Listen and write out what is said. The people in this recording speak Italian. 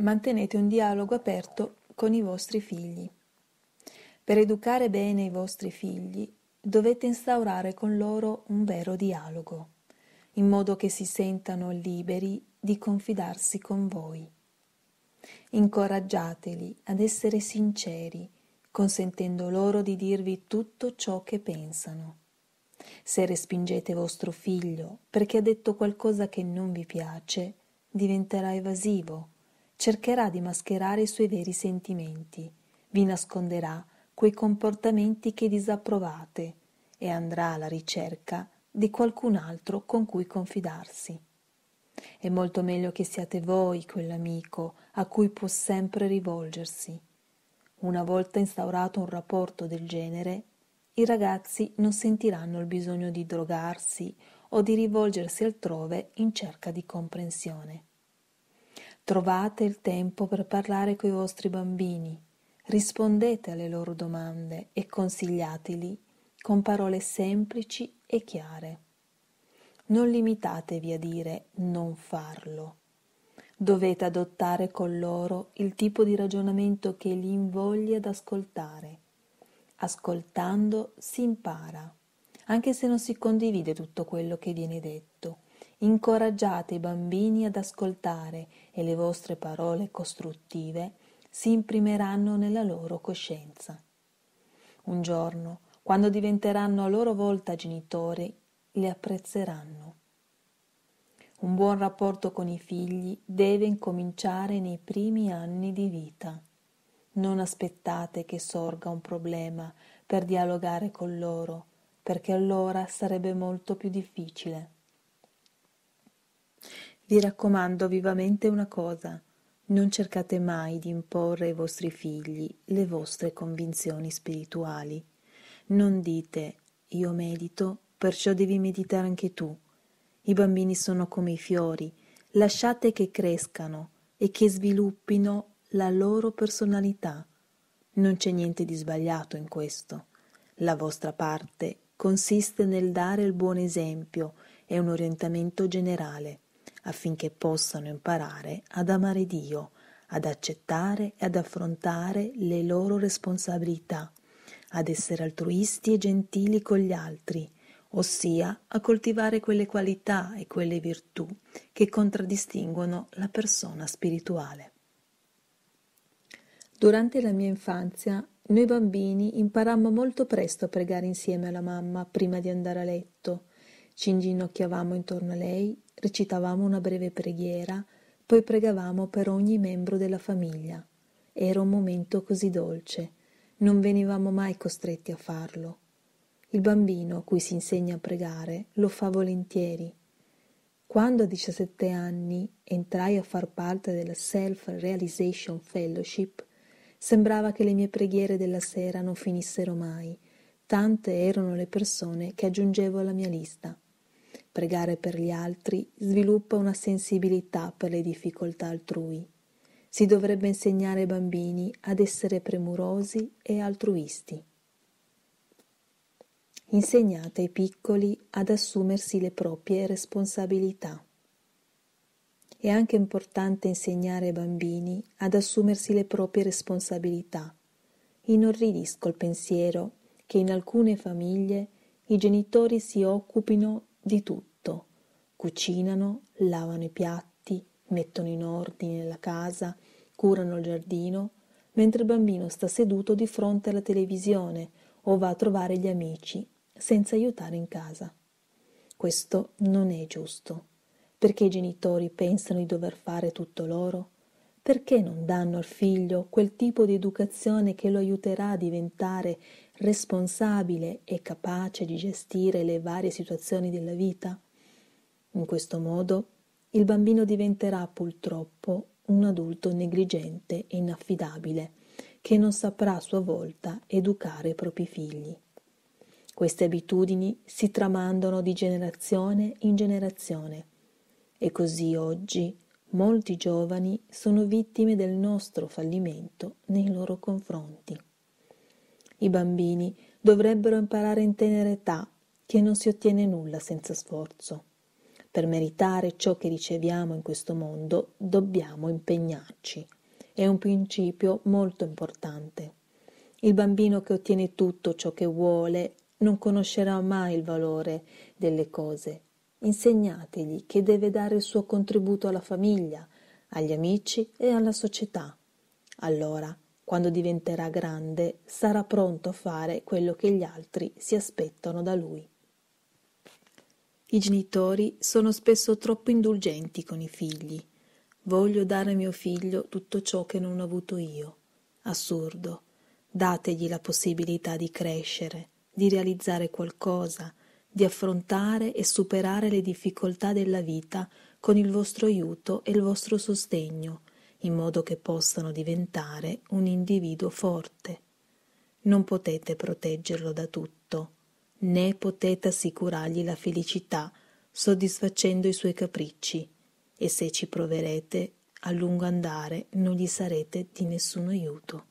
mantenete un dialogo aperto con i vostri figli. Per educare bene i vostri figli dovete instaurare con loro un vero dialogo, in modo che si sentano liberi di confidarsi con voi. Incoraggiateli ad essere sinceri, consentendo loro di dirvi tutto ciò che pensano. Se respingete vostro figlio perché ha detto qualcosa che non vi piace, diventerà evasivo cercherà di mascherare i suoi veri sentimenti, vi nasconderà quei comportamenti che disapprovate e andrà alla ricerca di qualcun altro con cui confidarsi. È molto meglio che siate voi quell'amico a cui può sempre rivolgersi. Una volta instaurato un rapporto del genere, i ragazzi non sentiranno il bisogno di drogarsi o di rivolgersi altrove in cerca di comprensione. Trovate il tempo per parlare coi vostri bambini, rispondete alle loro domande e consigliateli con parole semplici e chiare. Non limitatevi a dire non farlo. Dovete adottare con loro il tipo di ragionamento che li invoglia ad ascoltare. Ascoltando si impara, anche se non si condivide tutto quello che viene detto incoraggiate i bambini ad ascoltare e le vostre parole costruttive si imprimeranno nella loro coscienza. Un giorno, quando diventeranno a loro volta genitori, le apprezzeranno. Un buon rapporto con i figli deve incominciare nei primi anni di vita. Non aspettate che sorga un problema per dialogare con loro, perché allora sarebbe molto più difficile. Vi raccomando vivamente una cosa: non cercate mai di imporre ai vostri figli le vostre convinzioni spirituali. Non dite io medito, perciò devi meditare anche tu. I bambini sono come i fiori, lasciate che crescano e che sviluppino la loro personalità. Non c'è niente di sbagliato in questo. La vostra parte consiste nel dare il buon esempio e un orientamento generale affinché possano imparare ad amare Dio, ad accettare e ad affrontare le loro responsabilità, ad essere altruisti e gentili con gli altri, ossia a coltivare quelle qualità e quelle virtù che contraddistinguono la persona spirituale. Durante la mia infanzia, noi bambini imparammo molto presto a pregare insieme alla mamma prima di andare a letto. Ci inginocchiavamo intorno a lei recitavamo una breve preghiera, poi pregavamo per ogni membro della famiglia. Era un momento così dolce, non venivamo mai costretti a farlo. Il bambino a cui si insegna a pregare lo fa volentieri. Quando a 17 anni entrai a far parte della Self Realization Fellowship, sembrava che le mie preghiere della sera non finissero mai, tante erano le persone che aggiungevo alla mia lista pregare per gli altri sviluppa una sensibilità per le difficoltà altrui. Si dovrebbe insegnare ai bambini ad essere premurosi e altruisti. Insegnate ai piccoli ad assumersi le proprie responsabilità. È anche importante insegnare ai bambini ad assumersi le proprie responsabilità. Inorridisco il pensiero che in alcune famiglie i genitori si occupino di tutto. Cucinano, lavano i piatti, mettono in ordine la casa, curano il giardino, mentre il bambino sta seduto di fronte alla televisione o va a trovare gli amici, senza aiutare in casa. Questo non è giusto. Perché i genitori pensano di dover fare tutto loro? Perché non danno al figlio quel tipo di educazione che lo aiuterà a diventare responsabile e capace di gestire le varie situazioni della vita? In questo modo il bambino diventerà purtroppo un adulto negligente e inaffidabile, che non saprà a sua volta educare i propri figli. Queste abitudini si tramandano di generazione in generazione e così oggi molti giovani sono vittime del nostro fallimento nei loro confronti. I bambini dovrebbero imparare in tenera età che non si ottiene nulla senza sforzo. Per meritare ciò che riceviamo in questo mondo dobbiamo impegnarci. È un principio molto importante. Il bambino che ottiene tutto ciò che vuole non conoscerà mai il valore delle cose. Insegnategli che deve dare il suo contributo alla famiglia, agli amici e alla società. Allora quando diventerà grande sarà pronto a fare quello che gli altri si aspettano da lui. I genitori sono spesso troppo indulgenti con i figli. Voglio dare a mio figlio tutto ciò che non ho avuto io. Assurdo. Dategli la possibilità di crescere, di realizzare qualcosa, di affrontare e superare le difficoltà della vita con il vostro aiuto e il vostro sostegno, in modo che possano diventare un individuo forte. Non potete proteggerlo da tutto, né potete assicurargli la felicità soddisfacendo i suoi capricci, e se ci proverete, a lungo andare non gli sarete di nessun aiuto.